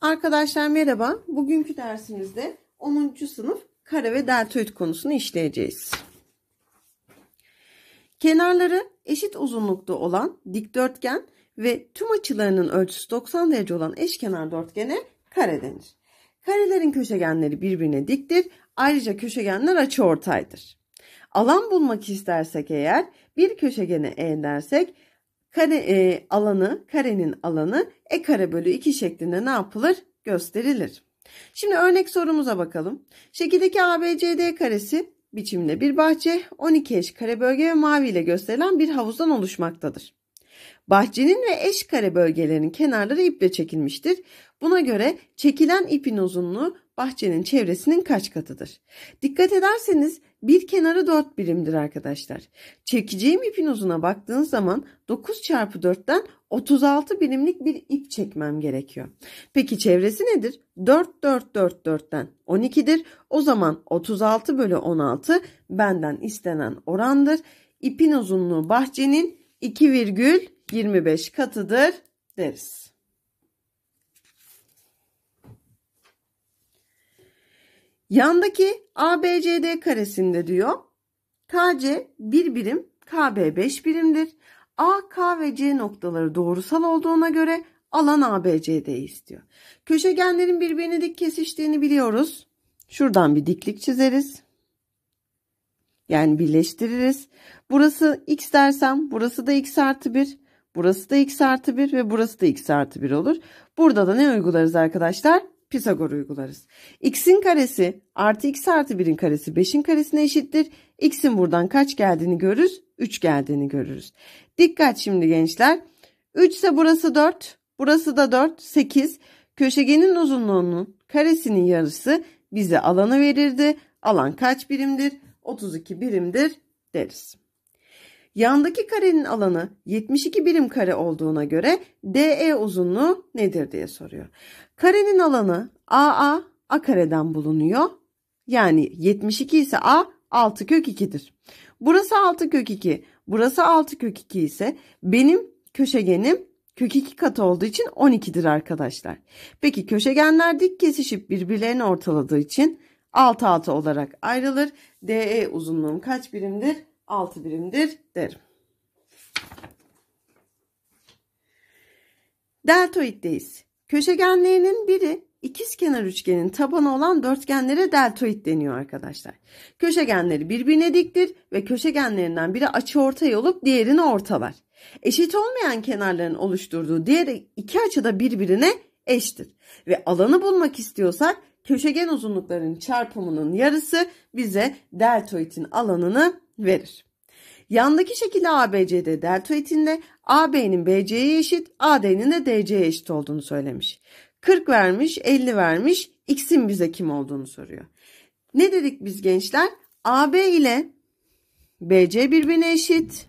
Arkadaşlar merhaba. Bugünkü dersimizde 10. sınıf kare ve deltoid konusunu işleyeceğiz. Kenarları eşit uzunlukta olan dikdörtgen ve tüm açılarının ölçüsü 90 derece olan eşkenar dörtgene kare denir. Karelerin köşegenleri birbirine diktir. Ayrıca köşegenler açıortaydır. Alan bulmak istersek eğer bir köşegene e dersek Kare e, alanı, karenin alanı e kare bölü 2 şeklinde ne yapılır? Gösterilir. Şimdi örnek sorumuza bakalım. Şekildeki ABCD karesi biçiminde bir bahçe, 12 eş kare bölge ve mavi ile gösterilen bir havuzdan oluşmaktadır. Bahçenin ve eş kare bölgelerinin kenarları iple çekilmiştir. Buna göre çekilen ipin uzunluğu bahçenin çevresinin kaç katıdır? Dikkat ederseniz bir kenarı 4 birimdir arkadaşlar. Çekeceğim ipin uzuna baktığın zaman 9 çarpı 4'ten 36 birimlik bir ip çekmem gerekiyor. Peki çevresi nedir? 4 4 4 4'ten 12'dir. O zaman 36 bölü 16 benden istenen orandır. İpin uzunluğu bahçenin 2,25 katıdır deriz. Yandaki ABCD karesinde diyor KC bir birim KB 5 birimdir. A, K ve C noktaları doğrusal olduğuna göre alan ABCD'yi istiyor. Köşegenlerin birbirini dik kesiştiğini biliyoruz. Şuradan bir diklik çizeriz. Yani birleştiririz. Burası x dersem burası da x artı 1. Burası da x artı 1 ve burası da x artı 1 olur. Burada da ne uygularız arkadaşlar? Pisagor uygularız. x'in karesi artı x artı 1'in karesi 5'in karesine eşittir. x'in buradan kaç geldiğini görürüz? 3 geldiğini görürüz. Dikkat şimdi gençler. 3 ise burası 4. Burası da 4. 8. Köşegenin uzunluğunun karesinin yarısı bize alanı verirdi. Alan kaç birimdir? 32 birimdir deriz. Yandaki karenin alanı 72 birim kare olduğuna göre DE uzunluğu nedir diye soruyor. Karenin alanı AA A kareden bulunuyor. Yani 72 ise A 6 kök 2'dir. Burası 6 kök 2. Burası 6 kök 2 ise benim köşegenim kök 2 katı olduğu için 12'dir arkadaşlar. Peki köşegenler dik kesişip birbirlerini ortaladığı için 6 6 olarak ayrılır. DE uzunluğum kaç birimdir? 6 birimdir derim. Deltoid'deyiz. Köşegenlerinin biri ikizkenar üçgenin tabanı olan dörtgenlere deltoid deniyor arkadaşlar. Köşegenleri birbirine diktir ve köşegenlerinden biri açıortay olup diğerini ortalar. Eşit olmayan kenarların oluşturduğu diğer iki açı da birbirine eşittir. Ve alanı bulmak istiyorsak köşegen uzunluklarının çarpımının yarısı bize deltoidin alanını verir. Yandaki şekilde ABCD deltoidinde AB'nin BC'ye eşit, AD'nin de DC'ye eşit olduğunu söylemiş. 40 vermiş, 50 vermiş, X'in bize kim olduğunu soruyor. Ne dedik biz gençler? AB ile BC birbirine eşit.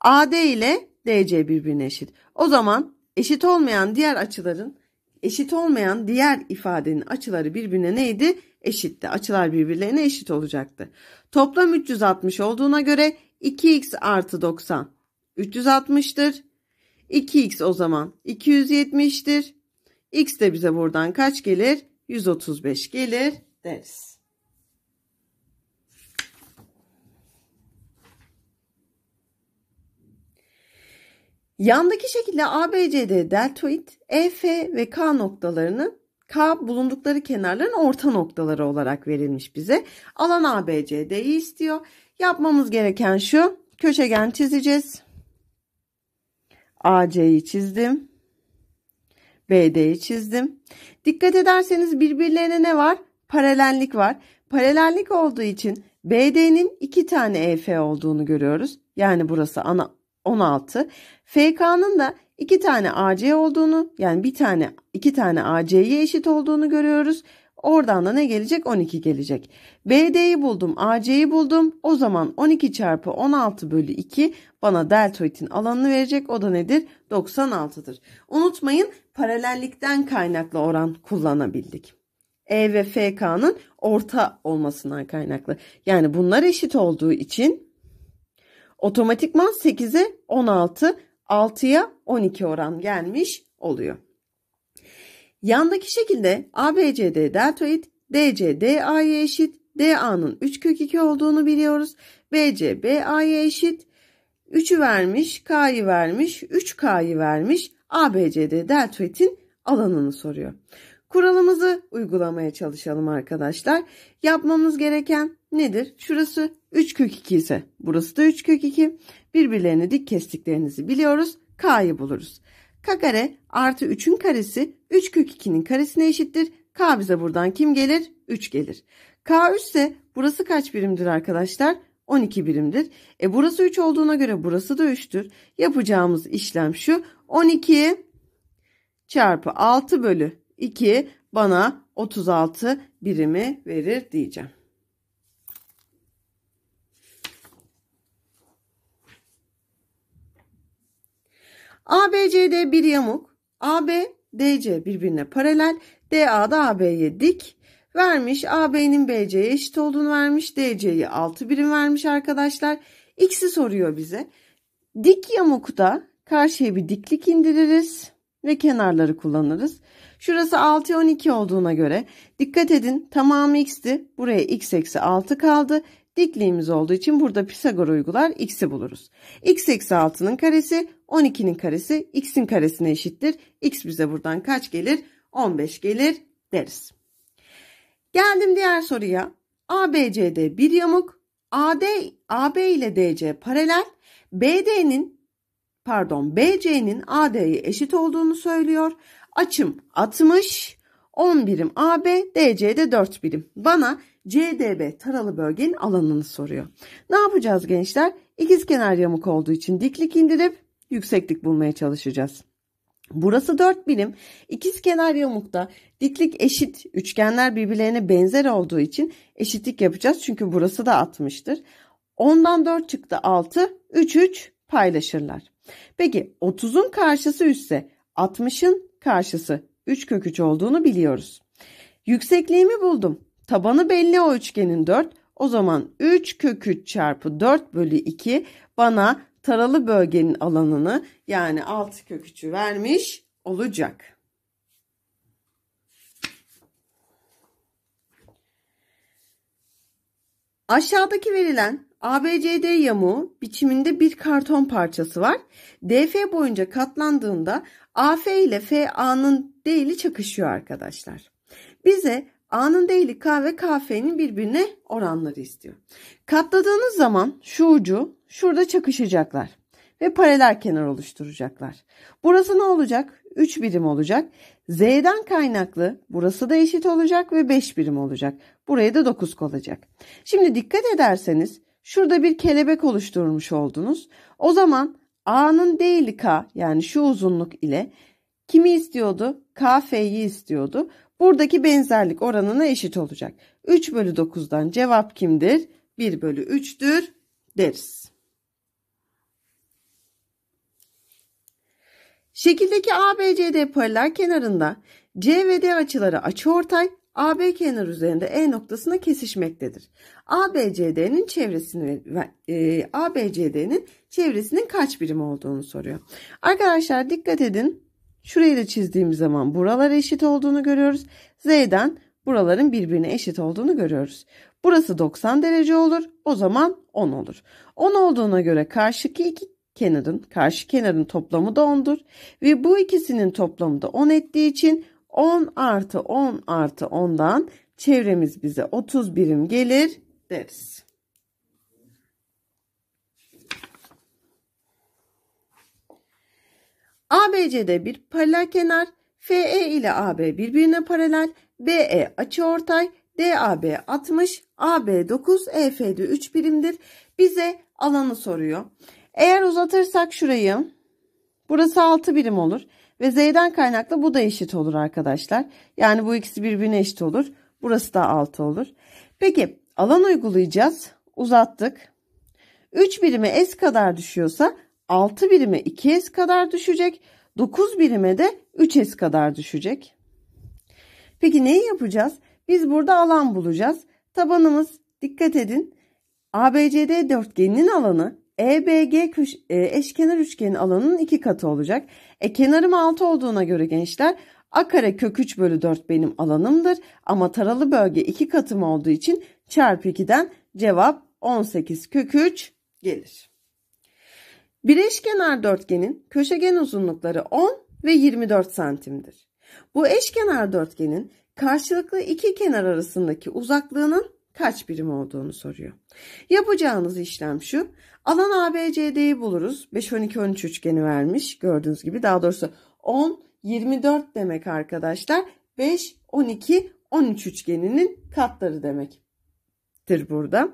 AD ile DC birbirine eşit. O zaman eşit olmayan diğer açıların eşit olmayan diğer ifadenin açıları birbirine neydi? Eşitti. Açılar birbirlerine eşit olacaktı. Toplam 360 olduğuna göre 2x artı 90 360'tır. 2x o zaman 270'tir. X de bize buradan kaç gelir? 135 gelir deriz. Yandaki şekilde ABCD deltoid, EF ve K noktalarının K bulundukları kenarların orta noktaları olarak verilmiş bize. Alan ABCD'yi istiyor. Yapmamız gereken şu. Köşegen çizeceğiz. AC'yi çizdim. BD'yi çizdim. Dikkat ederseniz birbirlerine ne var? Paralellik var. Paralellik olduğu için BD'nin iki tane EF olduğunu görüyoruz. Yani burası ana 16. FK'nın da iki tane AC olduğunu yani bir tane iki tane AC'ye eşit olduğunu görüyoruz. Oradan da ne gelecek? 12 gelecek. BD'yi buldum, AC'yi buldum. O zaman 12 çarpı 16 bölü 2 bana deltoidin alanını verecek. O da nedir? 96'dır. Unutmayın paralellikten kaynaklı oran kullanabildik. E ve FK'nın orta olmasından kaynaklı. Yani bunlar eşit olduğu için otomatikman 8'e 16, 6'ya 12 oran gelmiş oluyor. Yandaki şekilde ABCD deltoid, DCD A'ya eşit, DA'nın 3 kök 2 olduğunu biliyoruz. BC BA'ya eşit. 3'ü vermiş, K'yı vermiş, 3K'yı vermiş. ABCD deltoid'in alanını soruyor. Kuralımızı uygulamaya çalışalım arkadaşlar. Yapmamız gereken nedir? Şurası 3 kök 2 ise burası da 3 kök 2. Birbirlerini dik kestiklerinizi biliyoruz. K'yı buluruz. K kare artı 3'ün karesi 3 kök 2'nin karesine eşittir. K bize buradan kim gelir? 3 gelir. K 3 ise burası kaç birimdir arkadaşlar? 12 birimdir. E burası 3 olduğuna göre burası da 3'tür. Yapacağımız işlem şu. 12 çarpı 6 bölü 2 bana 36 birimi verir diyeceğim. ABCD bir yamuk. AB DC birbirine paralel. DA da AB'ye dik. Vermiş AB'nin BC'ye eşit olduğunu vermiş. DC'yi 6 birim vermiş arkadaşlar. X'i soruyor bize. Dik yamukta karşıya bir diklik indiririz ve kenarları kullanırız. Şurası 6 12 olduğuna göre dikkat edin tamamı x'ti. Buraya x eksi 6 kaldı. Dikliğimiz olduğu için burada Pisagor uygular x'i buluruz. x eksi 6'nın karesi 12'nin karesi x'in karesine eşittir. x bize buradan kaç gelir? 15 gelir deriz. Geldim diğer soruya. ABCD bir yamuk, AD AB ile DC paralel, BD'nin pardon BC'nin AD'ye eşit olduğunu söylüyor. Açım 60, 10 birim AB, DC'de 4 birim. Bana CDB taralı bölgenin alanını soruyor. Ne yapacağız gençler? İkiz kenar yamuk olduğu için diklik indirip yükseklik bulmaya çalışacağız. Burası dört birim. İkiz kenar yamukta diklik eşit üçgenler birbirlerine benzer olduğu için eşitlik yapacağız. Çünkü burası da 60'tır. 10'dan 4 çıktı 6. 3 3 paylaşırlar. Peki 30'un karşısı üstse 60'ın karşısı 3 kök 3 olduğunu biliyoruz. Yüksekliğimi buldum. Tabanı belli o üçgenin 4. O zaman 3 kök 3 çarpı 4 bölü 2 bana taralı bölgenin alanını yani alt kök 3'ü vermiş olacak. Aşağıdaki verilen ABCD yamuğu biçiminde bir karton parçası var. DF boyunca katlandığında AF ile FA'nın değili çakışıyor arkadaşlar. Bize A'nın değili K ve KF'nin birbirine oranları istiyor. Katladığınız zaman şu ucu şurada çakışacaklar ve paralel kenar oluşturacaklar. Burası ne olacak? 3 birim olacak. Z'den kaynaklı burası da eşit olacak ve 5 birim olacak. Buraya da 9 kalacak. Şimdi dikkat ederseniz şurada bir kelebek oluşturmuş oldunuz. O zaman A'nın değil K yani şu uzunluk ile kimi istiyordu? KF'yi istiyordu. Buradaki benzerlik oranına eşit olacak. 3 bölü 9'dan cevap kimdir? 1 bölü 3'tür deriz. Şekildeki ABCD paralel kenarında C ve D açıları açıortay, AB kenarı üzerinde E noktasına kesişmektedir. ABCD'nin çevresini e, ABCD'nin çevresinin kaç birim olduğunu soruyor. Arkadaşlar dikkat edin. Şurayı da çizdiğim zaman buralar eşit olduğunu görüyoruz. Z'den buraların birbirine eşit olduğunu görüyoruz. Burası 90 derece olur. O zaman 10 olur. 10 olduğuna göre karşıki iki kenarın karşı kenarın toplamı da 10'dur. Ve bu ikisinin toplamı da 10 ettiği için 10 artı 10 artı 10'dan çevremiz bize 30 birim gelir deriz. ABC'de bir paralel kenar, FE ile AB birbirine paralel, BE açıortay, DAB 60, AB 9, EF'de 3 birimdir. Bize alanı soruyor. Eğer uzatırsak şurayı burası 6 birim olur ve z'den kaynaklı bu da eşit olur arkadaşlar. Yani bu ikisi birbirine eşit olur. Burası da 6 olur. Peki alan uygulayacağız. Uzattık. 3 birime s kadar düşüyorsa 6 birime 2s kadar düşecek. 9 birime de 3s kadar düşecek. Peki neyi yapacağız? Biz burada alan bulacağız. Tabanımız dikkat edin ABCD dörtgeninin alanı EBG köş, e, eşkenar üçgenin alanının iki katı olacak. E kenarım 6 olduğuna göre gençler a kare kök 3 bölü 4 benim alanımdır. Ama taralı bölge iki katım olduğu için çarpı 2'den cevap 18 kök 3 gelir. Bir eşkenar dörtgenin köşegen uzunlukları 10 ve 24 santimdir. Bu eşkenar dörtgenin karşılıklı iki kenar arasındaki uzaklığının kaç birim olduğunu soruyor. Yapacağınız işlem şu. Alan ABCD'yi buluruz. 5, 12, 13 üçgeni vermiş. Gördüğünüz gibi daha doğrusu 10, 24 demek arkadaşlar. 5, 12, 13 üçgeninin katları demektir burada.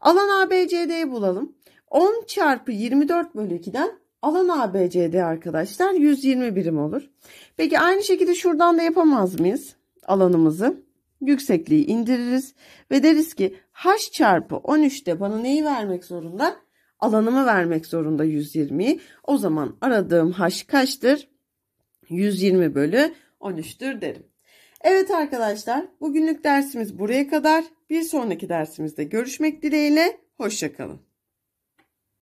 Alan ABCD'yi bulalım. 10 çarpı 24 bölü 2'den alan ABCD arkadaşlar 120 birim olur. Peki aynı şekilde şuradan da yapamaz mıyız alanımızı? yüksekliği indiririz ve deriz ki h çarpı 13'te bana neyi vermek zorunda? Alanımı vermek zorunda 120'yi. O zaman aradığım h kaçtır? 120 bölü 13'tür derim. Evet arkadaşlar bugünlük dersimiz buraya kadar. Bir sonraki dersimizde görüşmek dileğiyle. Hoşçakalın.